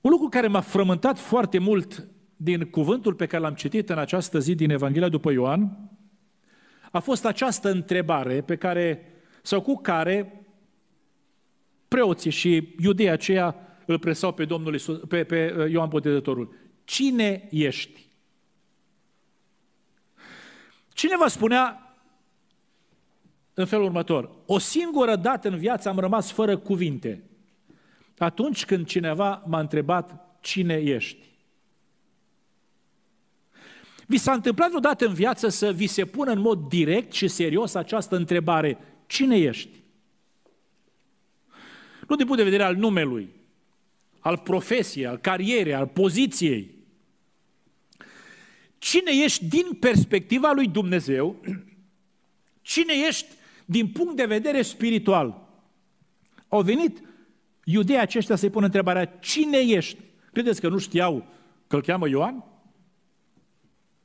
Un lucru care m-a frământat foarte mult din cuvântul pe care l-am citit în această zi din Evanghelia după Ioan, a fost această întrebare pe care, sau cu care preoții și iudeii aceia îl presau pe, Domnul Iisus, pe, pe uh, Ioan Botezătorul. Cine ești? Cineva spunea în felul următor, o singură dată în viață am rămas fără cuvinte – atunci când cineva m-a întrebat cine ești. Vi s-a întâmplat vreodată în viață să vi se pună în mod direct și serios această întrebare, cine ești? Nu din punct de vedere al numelui, al profesiei, al carierei, al poziției. Cine ești din perspectiva lui Dumnezeu? Cine ești din punct de vedere spiritual? Au venit Iudeii aceștia se pun întrebarea, cine ești? Credeți că nu știau că îl cheamă Ioan?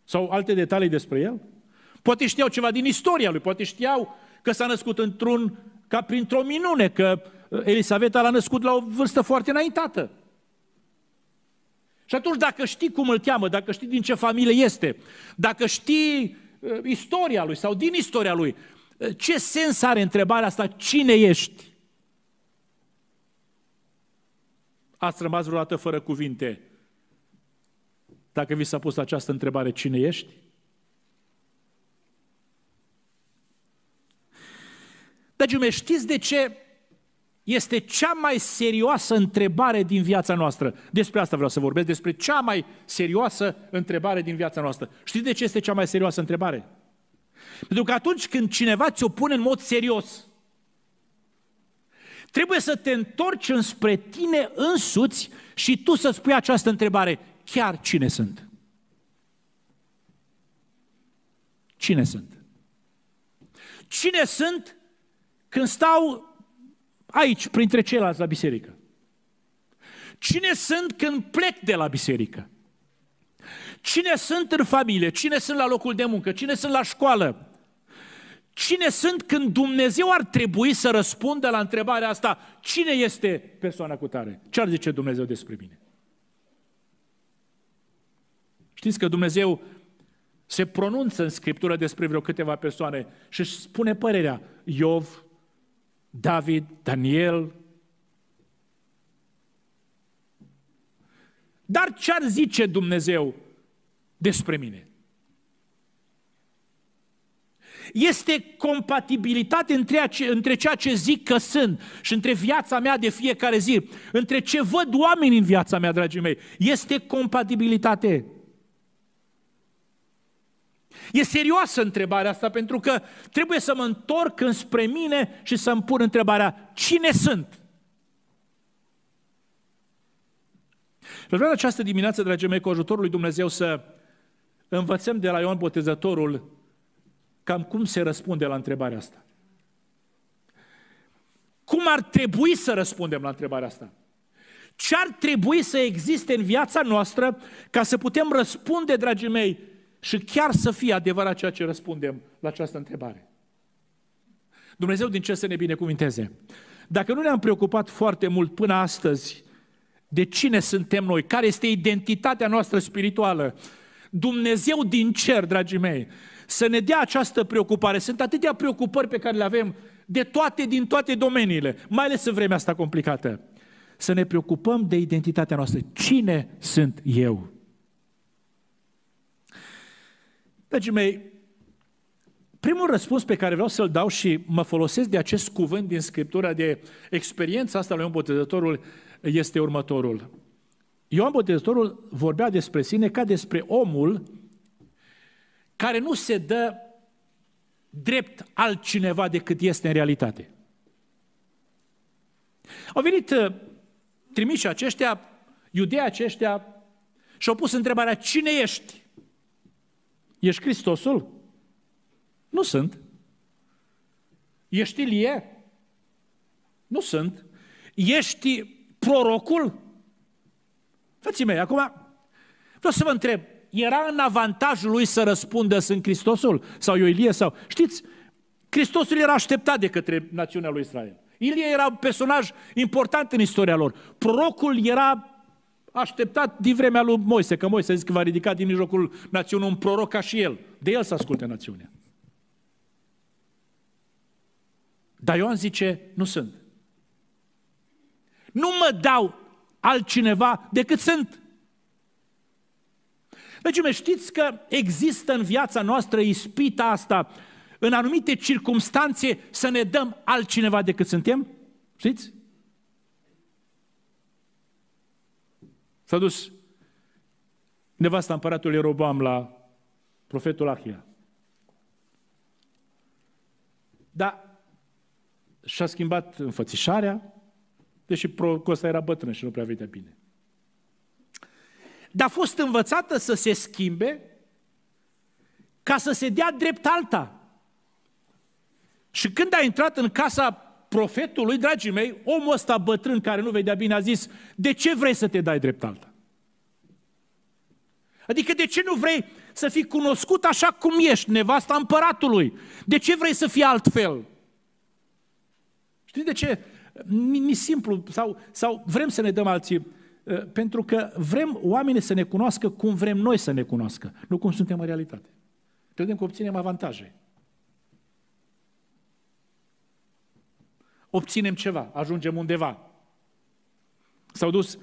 Sau alte detalii despre el? Poate știau ceva din istoria lui, poate știau că s-a născut într-un, ca printr-o minune, că uh, Elisaveta l-a născut la o vârstă foarte înaintată. Și atunci dacă știi cum îl cheamă, dacă știi din ce familie este, dacă știi uh, istoria lui sau din istoria lui, uh, ce sens are întrebarea asta, cine ești? Ați rămas vreodată fără cuvinte dacă vi s-a pus această întrebare, cine ești? Dragii mei, știți de ce este cea mai serioasă întrebare din viața noastră? Despre asta vreau să vorbesc, despre cea mai serioasă întrebare din viața noastră. Știți de ce este cea mai serioasă întrebare? Pentru că atunci când cineva ți-o pune în mod serios, Trebuie să te întorci înspre tine însuți și tu să spui această întrebare, chiar cine sunt? Cine sunt? Cine sunt când stau aici, printre ceilalți la biserică? Cine sunt când plec de la biserică? Cine sunt în familie? Cine sunt la locul de muncă? Cine sunt la școală? cine sunt când Dumnezeu ar trebui să răspundă la întrebarea asta, cine este persoana cu tare? Ce ar zice Dumnezeu despre mine? Știți că Dumnezeu se pronunță în Scriptură despre vreo câteva persoane și își spune părerea. Iov, David, Daniel. Dar ce ar zice Dumnezeu despre mine? Este compatibilitate între, între ceea ce zic că sunt și între viața mea de fiecare zi, între ce văd oamenii în viața mea, dragii mei. Este compatibilitate. E serioasă întrebarea asta pentru că trebuie să mă întorc înspre mine și să-mi pun întrebarea, cine sunt? Și vreau această dimineață, dragii mei, cu ajutorul lui Dumnezeu să învățăm de la Ioan Botezătorul Cam cum se răspunde la întrebarea asta? Cum ar trebui să răspundem la întrebarea asta? Ce ar trebui să existe în viața noastră ca să putem răspunde, dragii mei, și chiar să fie adevărat ceea ce răspundem la această întrebare? Dumnezeu din ce să ne binecuvinteze? Dacă nu ne-am preocupat foarte mult până astăzi de cine suntem noi, care este identitatea noastră spirituală, Dumnezeu din cer, dragii mei, să ne dea această preocupare. Sunt atâtea preocupări pe care le avem de toate, din toate domeniile, mai ales în vremea asta complicată. Să ne preocupăm de identitatea noastră. Cine sunt eu? Dragii mei, primul răspuns pe care vreau să-l dau și mă folosesc de acest cuvânt din Scriptura, de experiența asta lui Ioan Botezătorul, este următorul. Ioan Botezătorul vorbea despre sine ca despre omul care nu se dă drept altcineva decât este în realitate. Au venit uh, trimiși aceștia, iudei aceștia, și au pus întrebarea, cine ești? Ești Hristosul? Nu sunt. Ești Ilie? Nu sunt. Ești prorocul? Frații mei, acum vreau să vă întreb, era în avantajul lui să răspundă sunt Hristosul sau eu Ilie sau... Știți, Hristosul era așteptat de către națiunea lui Israel. Ilie era un personaj important în istoria lor. Procul era așteptat din vremea lui Moise, că Moise a zis că va ridica din mijlocul națiunii un proroc ca și el. De el să asculte națiunea. Dar Ioan zice, nu sunt. Nu mă dau altcineva decât sunt. Deci, ume, știți că există în viața noastră ispita asta, în anumite circunstanțe, să ne dăm altcineva decât suntem? Știți? S-a dus nevasta împăratului Roboam la profetul Ahia. Dar și-a schimbat înfățișarea, deși procul ăsta era bătrân și nu prea vedea bine dar a fost învățată să se schimbe ca să se dea drept alta. Și când a intrat în casa profetului, dragii mei, omul ăsta bătrân care nu vedea bine a zis, de ce vrei să te dai drept alta? Adică de ce nu vrei să fii cunoscut așa cum ești, nevasta împăratului? De ce vrei să fii altfel? Știți de ce? Ni simplu, sau, sau vrem să ne dăm alții Eh, pentru că vrem oamenii să ne cunoască cum vrem noi să ne cunoască, nu cum suntem în realitate. Credem că obținem avantaje. Obținem ceva, ajungem undeva. S-au dus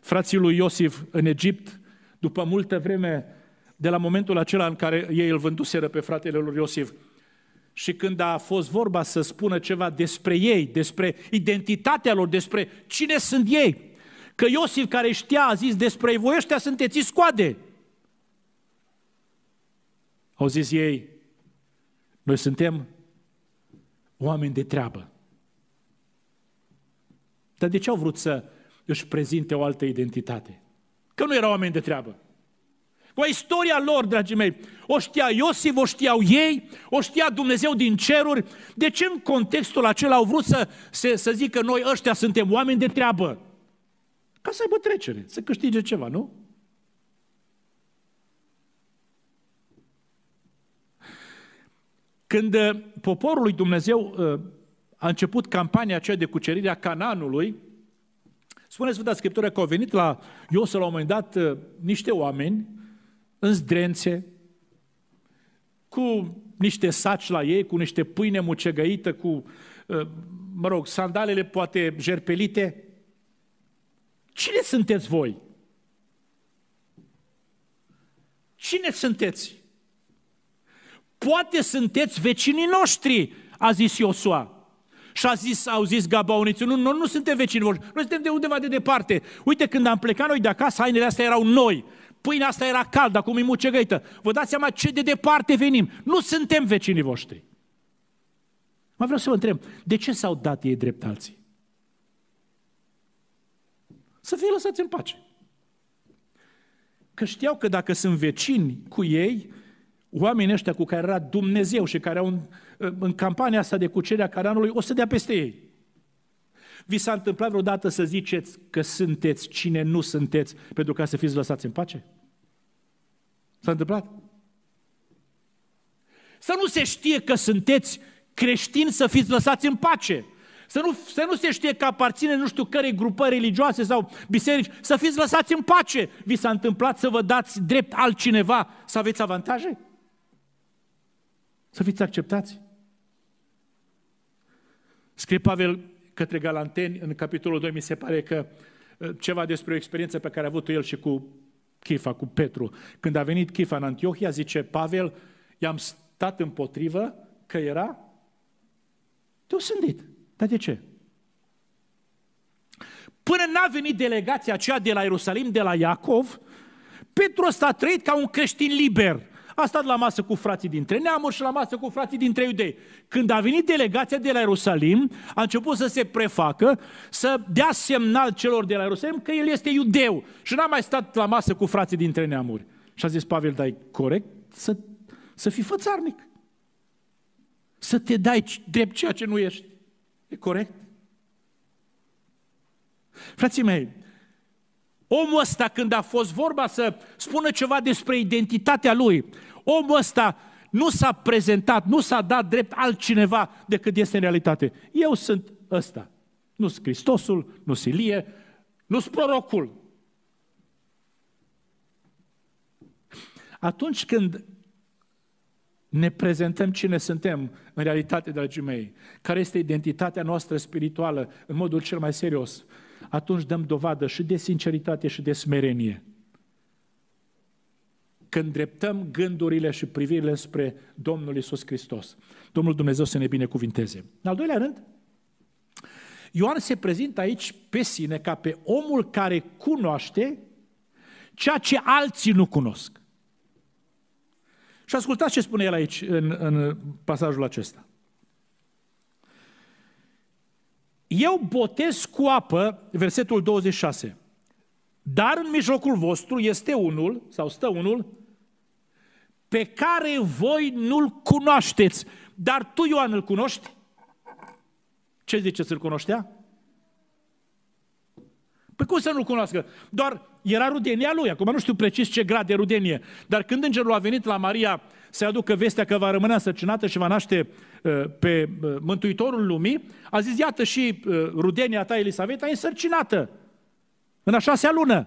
frații lui Iosif în Egipt după multă vreme de la momentul acela în care ei îl vânduseră pe fratele lui Iosif. Și când a fost vorba să spună ceva despre ei, despre identitatea lor, despre cine sunt ei, Că Iosif care știa a zis despre voi ăștia sunteți scoade. Au zis ei, noi suntem oameni de treabă. Dar de ce au vrut să își prezinte o altă identitate? Că nu erau oameni de treabă. Cu istoria lor, dragii mei, o știa Iosif, o știau ei, o știa Dumnezeu din ceruri. De ce în contextul acela au vrut să, să, să zică noi ăștia suntem oameni de treabă? Ca să aibă trecere, să câștige ceva, nu? Când uh, poporul lui Dumnezeu uh, a început campania aceea de cucerire a Cananului, spune Sfânta Scriptură că au venit la Iosă la un moment dat uh, niște oameni în zdrențe, cu niște saci la ei, cu niște pâine mucegăită, cu, mă rog, sandalele poate jerpelite, Cine sunteți voi? Cine sunteți? Poate sunteți vecinii noștri, a zis Iosua. Și a zis, au zis gabaoniții, nu, noi nu suntem vecini voștri, noi suntem de undeva de departe. Uite, când am plecat noi de acasă, hainele astea erau noi. Pâinea asta era caldă, acum e mucegăită. Vă dați seama ce de departe venim. Nu suntem vecinii voștri. Mai vreau să vă întreb, de ce s-au dat ei drept alții? să fie lăsați în pace. Că știau că dacă sunt vecini cu ei, oamenii ăștia cu care era Dumnezeu și care au în, în campania asta de cucerea caranului, o să dea peste ei. Vi s-a întâmplat vreodată să ziceți că sunteți cine nu sunteți pentru ca să fiți lăsați în pace? S-a întâmplat? Să nu se știe că sunteți creștini să fiți lăsați în pace să nu, să nu se știe că aparține nu știu cărei grupări religioase sau biserici, să fiți lăsați în pace. Vi s-a întâmplat să vă dați drept altcineva, să aveți avantaje? Să fiți acceptați. Scrie Pavel către Galanteni, în capitolul 2, mi se pare că uh, ceva despre o experiență pe care a avut-o el și cu Chifa, cu Petru. Când a venit Chifa în Antiohia, zice Pavel, i-am stat împotrivă că era deosândit. Dar de ce? Până n-a venit delegația aceea de la Ierusalim, de la Iacov, Petru ăsta a trăit ca un creștin liber. A stat la masă cu frații dintre neamuri și la masă cu frații dintre iudei. Când a venit delegația de la Ierusalim, a început să se prefacă, să dea semnal celor de la Ierusalim că el este iudeu și n-a mai stat la masă cu frații dintre neamuri. Și a zis Pavel, dai corect să, să fii fățarnic. Să te dai drept ceea ce nu ești. E corect? Frații mei, omul ăsta când a fost vorba să spună ceva despre identitatea lui, omul ăsta nu s-a prezentat, nu s-a dat drept altcineva decât este în realitate. Eu sunt ăsta. nu sunt Hristosul, nu s'Ilie, Ilie, nu sunt prorocul. Atunci când ne prezentăm cine suntem în realitate, dragii mei, care este identitatea noastră spirituală în modul cel mai serios, atunci dăm dovadă și de sinceritate și de smerenie. Când dreptăm gândurile și privirile spre Domnul Isus Hristos. Domnul Dumnezeu să ne binecuvinteze. În al doilea rând, Ioan se prezintă aici pe sine ca pe omul care cunoaște ceea ce alții nu cunosc. Și ascultați ce spune el aici, în, în pasajul acesta. Eu botez cu apă, versetul 26, dar în mijlocul vostru este unul, sau stă unul, pe care voi nu-l cunoașteți. Dar tu, Ioan, îl cunoști? Ce ziceți, îl cunoștea? Păi cum să nu-l cunoască? Doar era rudenia lui, acum nu știu precis ce grad de rudenie, dar când îngerul a venit la Maria să aducă vestea că va rămâne însărcinată și va naște uh, pe uh, Mântuitorul Lumii, a zis, iată și uh, rudenia ta, Elisaveta, e însărcinată în a șasea lună.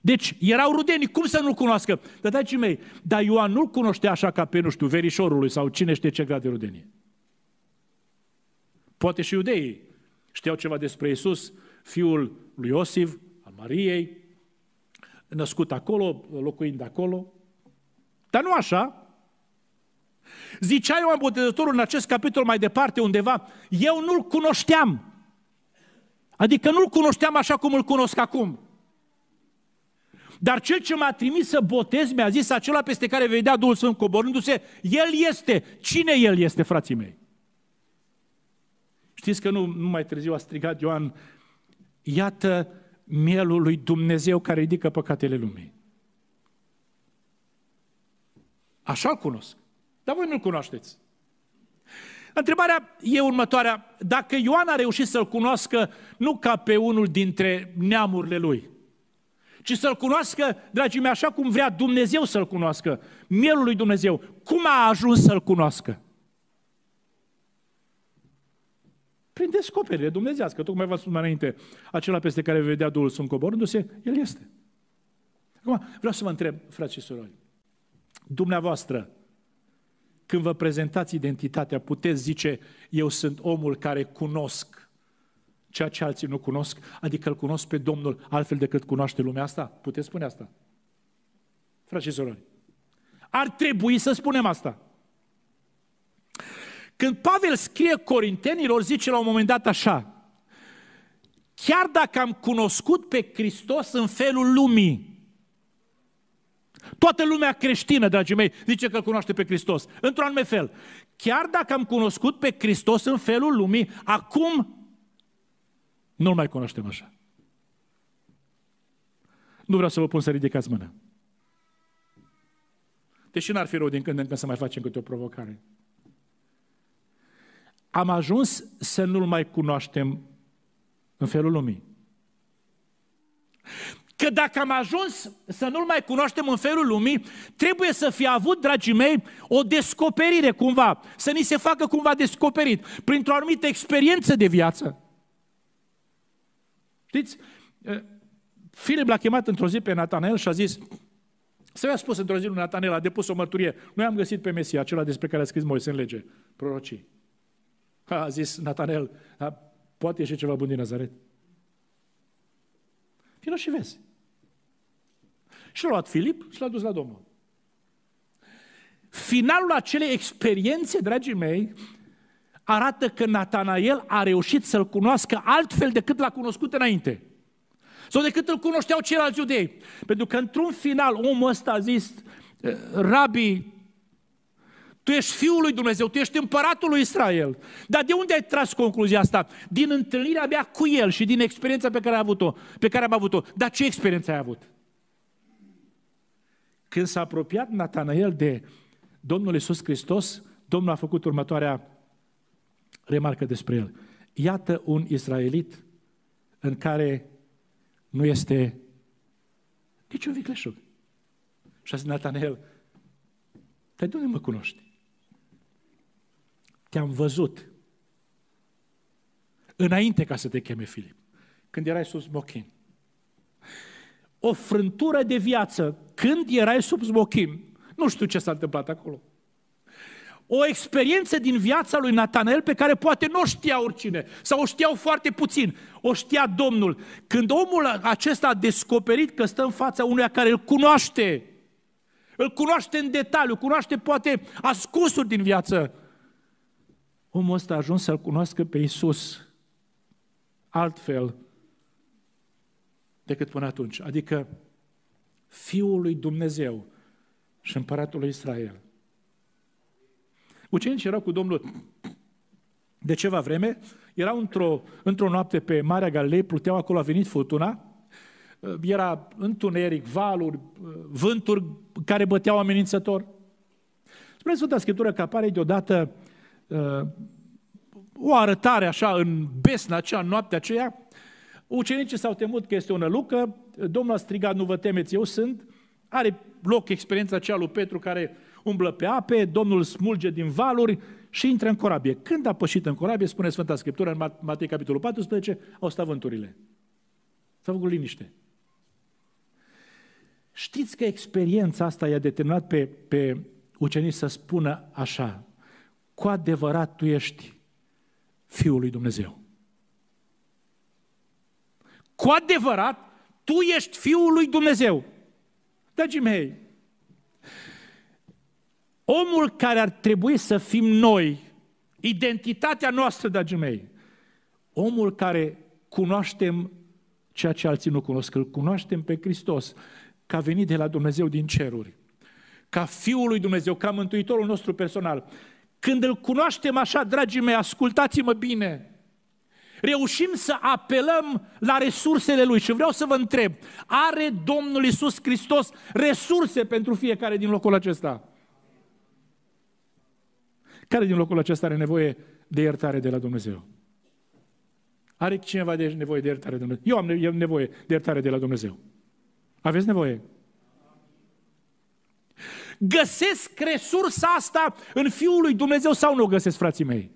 Deci erau rudenii, cum să nu-l cunoască? Dar, dragii mei, dar Ioan nu-l cunoștea așa ca pe, nu știu, verișorului sau cine știe ce grad de rudenie. Poate și iudeii știau ceva despre Isus, fiul lui Iosif, al Mariei, născut acolo, locuind acolo. Dar nu așa. Zicea Ioan Botezătorul în acest capitol mai departe undeva, eu nu-l cunoșteam. Adică nu-l cunoșteam așa cum îl cunosc acum. Dar cel ce m-a trimis să botez mi-a zis acela peste care vedea Duhul Sfânt coborându-se, El este. Cine El este, frații mei? Știți că nu, nu mai târziu a strigat Ioan, iată mielul lui Dumnezeu care ridică păcatele lumii. Așa cunosc. Dar voi nu-l cunoașteți. Întrebarea e următoarea. Dacă Ioan a reușit să-l cunoască nu ca pe unul dintre neamurile lui, ci să-l cunoască, dragii mei, așa cum vrea Dumnezeu să-l cunoască, mielul lui Dumnezeu, cum a ajuns să-l cunoască? prin descoperire dumnezească. Tocmai v-am spus mai înainte, acela peste care vedea Duhul Sfânt coborându-se, el este. Acum, vreau să vă întreb, frați și surori, dumneavoastră, când vă prezentați identitatea, puteți zice, eu sunt omul care cunosc ceea ce alții nu cunosc, adică îl cunosc pe Domnul altfel decât cunoaște lumea asta? Puteți spune asta? Frați și surori, ar trebui să spunem asta. Când Pavel scrie corintenilor, zice la un moment dat așa, chiar dacă am cunoscut pe Hristos în felul lumii, Toată lumea creștină, dragii mei, zice că cunoaște pe Hristos. Într-un anume fel. Chiar dacă am cunoscut pe Hristos în felul lumii, acum nu-L mai cunoaștem așa. Nu vreau să vă pun să ridicați mâna. Deși n-ar fi rău din când în când să mai facem câte o provocare am ajuns să nu-L mai cunoaștem în felul lumii. Că dacă am ajuns să nu-L mai cunoaștem în felul lumii, trebuie să fi avut, dragii mei, o descoperire cumva, să ni se facă cumva descoperit, printr-o anumită experiență de viață. Știți, eh, Filip l-a chemat într-o zi pe Natanel și a zis, să i-a spus într-o zi lui Natanel, a depus o mărturie, noi am găsit pe Mesia, acela despre care a scris Moise în lege, prorocii. A zis Natanel, poate ieși ceva bun din Nazaret. Vino și vezi. Și l-a luat Filip și l-a dus la Domnul. Finalul acelei experiențe, dragii mei, arată că Natanael a reușit să-l cunoască altfel decât l-a cunoscut înainte. Sau decât îl cunoșteau ceilalți iudei. Pentru că într-un final omul ăsta a zis, eh, Rabi, tu ești Fiul lui Dumnezeu, tu ești împăratul lui Israel. Dar de unde ai tras concluzia asta? Din întâlnirea mea cu El și din experiența pe care, ai avut-o, pe care am avut-o. Dar ce experiență ai avut? Când s-a apropiat Natanael de Domnul Isus Hristos, Domnul a făcut următoarea remarcă despre el. Iată un israelit în care nu este niciun vicleșug. Și a zis Natanael, dar de unde mă cunoști? Te-am văzut. Înainte ca să te cheme Filip. Când erai sub smochin. O frântură de viață. Când erai sub smochin. Nu știu ce s-a întâmplat acolo. O experiență din viața lui Natanel pe care poate nu o știa oricine sau o știau foarte puțin. O știa Domnul. Când omul acesta a descoperit că stă în fața unuia care îl cunoaște, îl cunoaște în detaliu, cunoaște poate ascunsuri din viață, omul ăsta a ajuns să-L cunoască pe Iisus altfel decât până atunci. Adică Fiul lui Dumnezeu și Împăratul lui Israel. Ucenicii erau cu Domnul de ceva vreme, erau într-o, într-o noapte pe Marea Galilei, pluteau acolo, a venit furtuna, era întuneric, valuri, vânturi care băteau amenințător. Spune Sfânta Scriptură că apare deodată Uh, o arătare așa în besna acea noapte aceea, ucenicii s-au temut că este o nălucă, Domnul a strigat, nu vă temeți, eu sunt. Are loc experiența aceea lui Petru care umblă pe ape, Domnul smulge din valuri și intră în corabie. Când a pășit în corabie, spune Sfânta Scriptură în Matei capitolul 14, au stat vânturile. S-a făcut liniște. Știți că experiența asta i-a determinat pe, pe ucenici să spună așa, cu adevărat tu ești Fiul lui Dumnezeu. Cu adevărat, tu ești Fiul lui Dumnezeu. Dragii mei, omul care ar trebui să fim noi, identitatea noastră, dragii mei, omul care cunoaștem ceea ce alții nu cunosc, îl cunoaștem pe Hristos, că a venit de la Dumnezeu din ceruri, ca Fiul lui Dumnezeu, ca Mântuitorul nostru personal, când îl cunoaștem așa, dragii mei, ascultați-mă bine, reușim să apelăm la resursele Lui. Și vreau să vă întreb, are Domnul Isus Hristos resurse pentru fiecare din locul acesta? Care din locul acesta are nevoie de iertare de la Dumnezeu? Are cineva de nevoie de iertare de la Dumnezeu? Eu am nevoie de iertare de la Dumnezeu. Aveți nevoie? Găsesc resursa asta în Fiul lui Dumnezeu sau nu o găsesc, frații mei?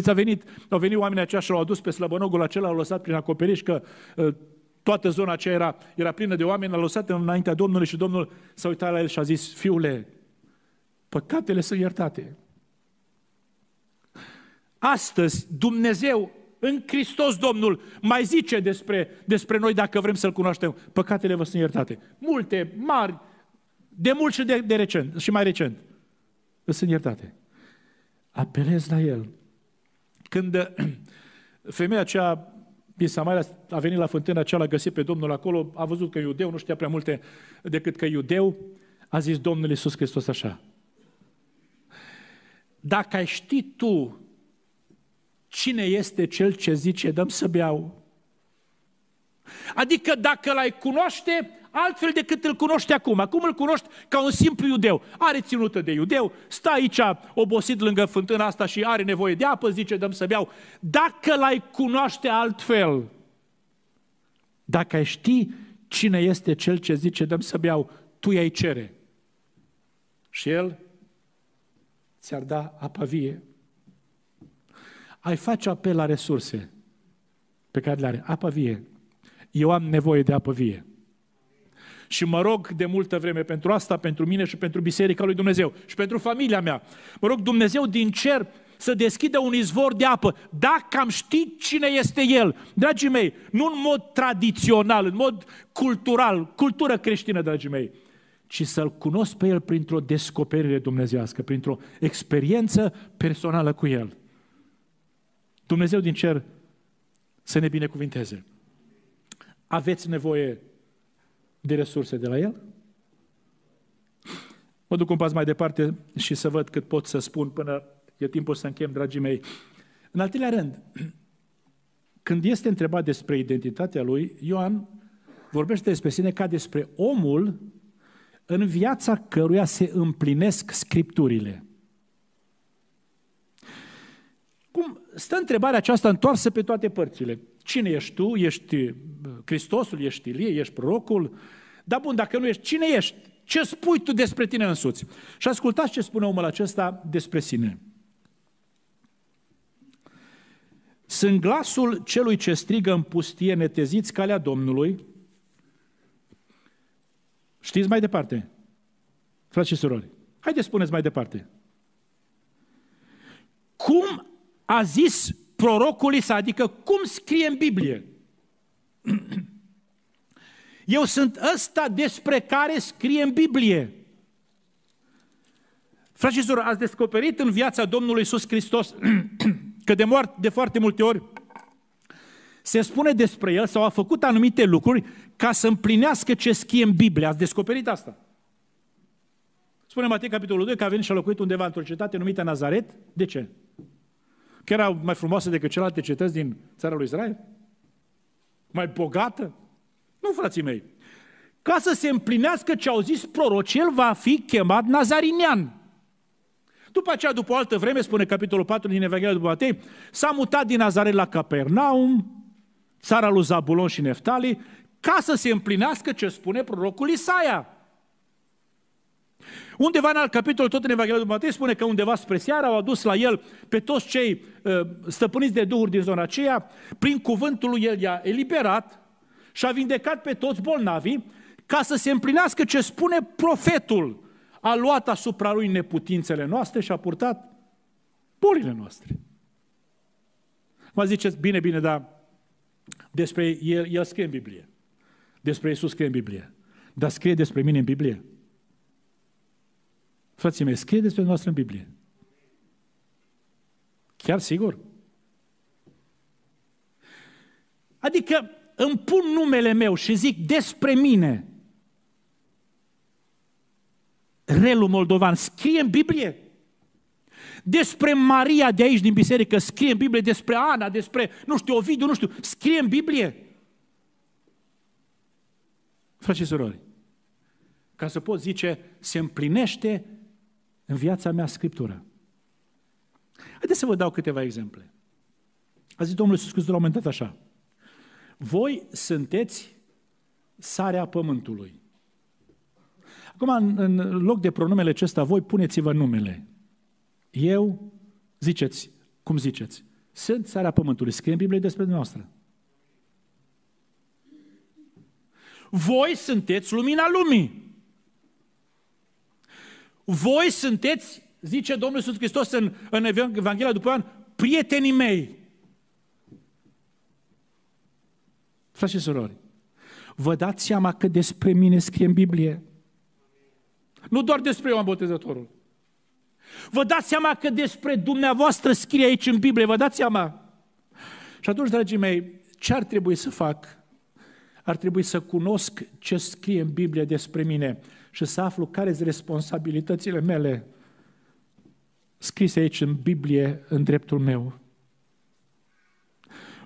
ți a venit, au venit oamenii aceia și l-au adus pe slăbănogul acela, l-au lăsat prin acoperiș, că ă, toată zona aceea era, era plină de oameni, l-au lăsat înaintea Domnului și Domnul s-a uitat la el și a zis, fiule, păcatele sunt iertate. Astăzi, Dumnezeu în Hristos Domnul mai zice despre, despre noi dacă vrem să-L cunoaștem. Păcatele vă sunt iertate. Multe, mari, de mult și, de, de recent, și mai recent, sunt iertate. Apelez la el. Când femeia aceea din Samaria a venit la fântâna aceea, l-a găsit pe Domnul acolo, a văzut că e iudeu, nu știa prea multe decât că e iudeu, a zis Domnul Iisus Hristos așa. Dacă ai ști tu cine este cel ce zice, dăm să beau. Adică dacă l-ai cunoaște, altfel decât îl cunoști acum. Acum îl cunoști ca un simplu iudeu. Are ținută de iudeu, stă aici obosit lângă fântâna asta și are nevoie de apă, zice, dăm să beau. Dacă l-ai cunoaște altfel, dacă ai ști cine este cel ce zice, dăm să beau, tu i-ai cere. Și el ți-ar da apă vie. Ai face apel la resurse pe care le are. Apă vie. Eu am nevoie de apă vie și mă rog de multă vreme pentru asta, pentru mine și pentru Biserica lui Dumnezeu și pentru familia mea. Mă rog Dumnezeu din cer să deschidă un izvor de apă, dacă am ști cine este El. Dragii mei, nu în mod tradițional, în mod cultural, cultură creștină, dragii mei, ci să-L cunosc pe El printr-o descoperire dumnezească, printr-o experiență personală cu El. Dumnezeu din cer să ne binecuvinteze. Aveți nevoie de resurse de la el? Mă duc un pas mai departe și să văd cât pot să spun până e timpul să închem, dragii mei. În al treilea rând, când este întrebat despre identitatea lui, Ioan vorbește despre sine ca despre omul în viața căruia se împlinesc scripturile. Cum stă întrebarea aceasta întoarsă pe toate părțile. Cine ești tu? Ești uh, Hristosul? Ești Ilie? Ești prorocul? Da bun, dacă nu ești, cine ești? Ce spui tu despre tine însuți? Și ascultați ce spune omul acesta despre sine. Sunt glasul celui ce strigă în pustie, neteziți calea Domnului. Știți mai departe, frați și surori. Haideți, spuneți mai departe. Cum a zis prorocul Isa, adică cum scrie în Biblie. Eu sunt ăsta despre care scrie în Biblie. Frați și ați descoperit în viața Domnului Iisus Hristos că de, moarte, de foarte multe ori se spune despre el sau a făcut anumite lucruri ca să împlinească ce scrie în Biblie. Ați descoperit asta? Spune Matei capitolul 2 că a venit și a locuit undeva într-o cetate numită Nazaret. De ce? Că era mai frumoasă decât celelalte cetăți din țara lui Israel? Mai bogată? Nu, frații mei. Ca să se împlinească ce au zis proroci, el va fi chemat Nazarinian. După aceea, după o altă vreme, spune capitolul 4 din Evanghelia după Matei, s-a mutat din Nazaret la Capernaum, țara lui Zabulon și Neftali, ca să se împlinească ce spune prorocul Isaia. Undeva în alt capitol, tot în Evanghelia după Matei, spune că undeva spre seara au adus la el pe toți cei uh, stăpâniți de duhuri din zona aceea, prin cuvântul lui el i-a eliberat și a vindecat pe toți bolnavii ca să se împlinească ce spune profetul. A luat asupra lui neputințele noastre și a purtat bolile noastre. Mă ziceți, bine, bine, dar despre el, el scrie în Biblie. Despre Iisus scrie în Biblie. Dar scrie despre mine în Biblie? Frații mei, scrie despre noastră în Biblie. Chiar sigur? Adică îmi pun numele meu și zic despre mine. Relu Moldovan, scrie în Biblie. Despre Maria de aici din biserică, scrie în Biblie, despre Ana, despre, nu știu, Ovidiu, nu știu, scrie în Biblie. Frați și surori, ca să pot zice, se împlinește în viața mea Scriptura. Haideți să vă dau câteva exemple. A zis Domnul Iisus Hristos la un moment dat așa. Voi sunteți sarea pământului. Acum, în loc de pronumele acesta, voi puneți-vă numele. Eu, ziceți, cum ziceți, sunt sarea pământului. Scrie în Biblie despre noastră. Voi sunteți lumina lumii. Voi sunteți, zice Domnul Iisus Hristos în, în Evanghelia după Ioan, prietenii mei. Frate și surori, vă dați seama că despre mine scrie în Biblie? Nu doar despre Ioan Botezătorul. Vă dați seama că despre dumneavoastră scrie aici în Biblie, vă dați seama? Și atunci, dragii mei, ce ar trebui să fac? Ar trebui să cunosc ce scrie în Biblie despre mine și să aflu care sunt responsabilitățile mele scrise aici în Biblie, în dreptul meu.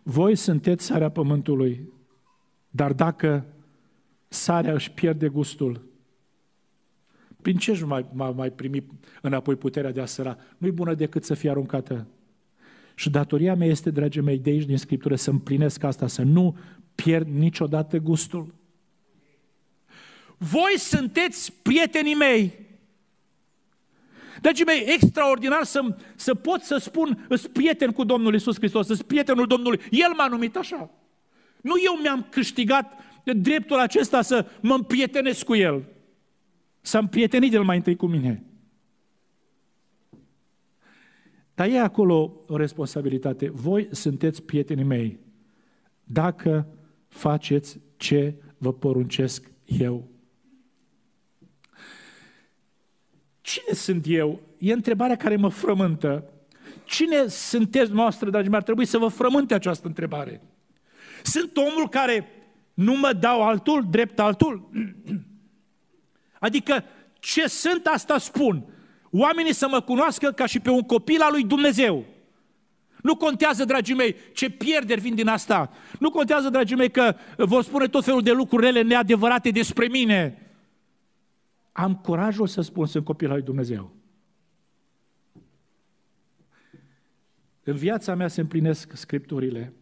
Voi sunteți sarea pământului, dar dacă sarea își pierde gustul, prin ce își mai, mai, mai primi înapoi puterea de a săra? Nu-i bună decât să fie aruncată. Și datoria mea este, dragii mei, de aici din Scriptură, să împlinesc asta, să nu pierd niciodată gustul voi sunteți prietenii mei. Dragii mei, extraordinar să, să pot să spun, sunt prieten cu Domnul Isus Hristos, sunt prietenul Domnului. El m-a numit așa. Nu eu mi-am câștigat dreptul acesta să mă împrietenesc cu El. S-a împrietenit El mai întâi cu mine. Dar e acolo o responsabilitate. Voi sunteți prietenii mei dacă faceți ce vă poruncesc eu. Cine sunt eu? E întrebarea care mă frământă. Cine sunteți noastră, dragi mei? Ar trebui să vă frământe această întrebare. Sunt omul care nu mă dau altul, drept altul? Adică ce sunt, asta spun. Oamenii să mă cunoască ca și pe un copil al lui Dumnezeu. Nu contează, dragii mei, ce pierderi vin din asta. Nu contează, dragii mei, că vor spune tot felul de lucruri rele neadevărate despre mine. Am curajul să spun, sunt copil al lui Dumnezeu. În viața mea se împlinesc scripturile.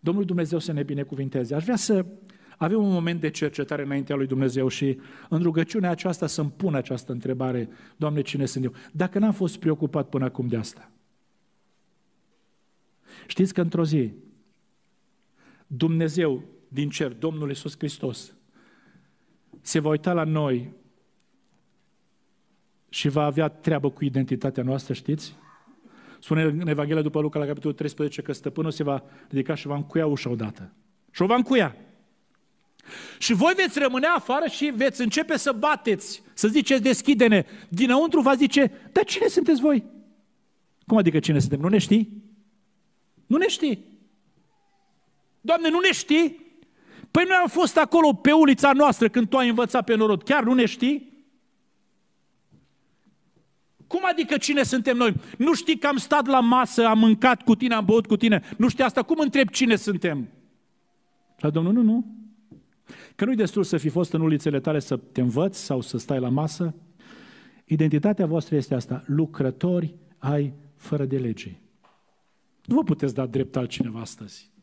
Domnul Dumnezeu să ne binecuvinteze. Aș vrea să avem un moment de cercetare înaintea lui Dumnezeu și în rugăciunea aceasta să-mi pun această întrebare, Doamne, cine sunt eu? Dacă n-am fost preocupat până acum de asta. Știți că într-o zi Dumnezeu din cer, Domnul Iisus Hristos, se va uita la noi și va avea treabă cu identitatea noastră, știți? Spune în Evanghelia după Luca la capitolul 13 că stăpânul se va ridica și va încuia ușa odată. Și o va încuia. Și voi veți rămâne afară și veți începe să bateți, să ziceți deschide-ne. Dinăuntru va zice, dar cine sunteți voi? Cum adică cine suntem? Nu ne știi? Nu ne știi? Doamne, nu ne știi? Păi noi am fost acolo pe ulița noastră când tu ai învățat pe norod. Chiar nu ne știi? Cum adică cine suntem noi? Nu știi că am stat la masă, am mâncat cu tine, am băut cu tine. Nu știi asta? Cum întreb cine suntem? La Domnul, nu, nu. Că nu-i destul să fi fost în ulițele tale să te învăți sau să stai la masă. Identitatea voastră este asta. Lucrători ai fără de lege. Nu vă puteți da drept altcineva astăzi.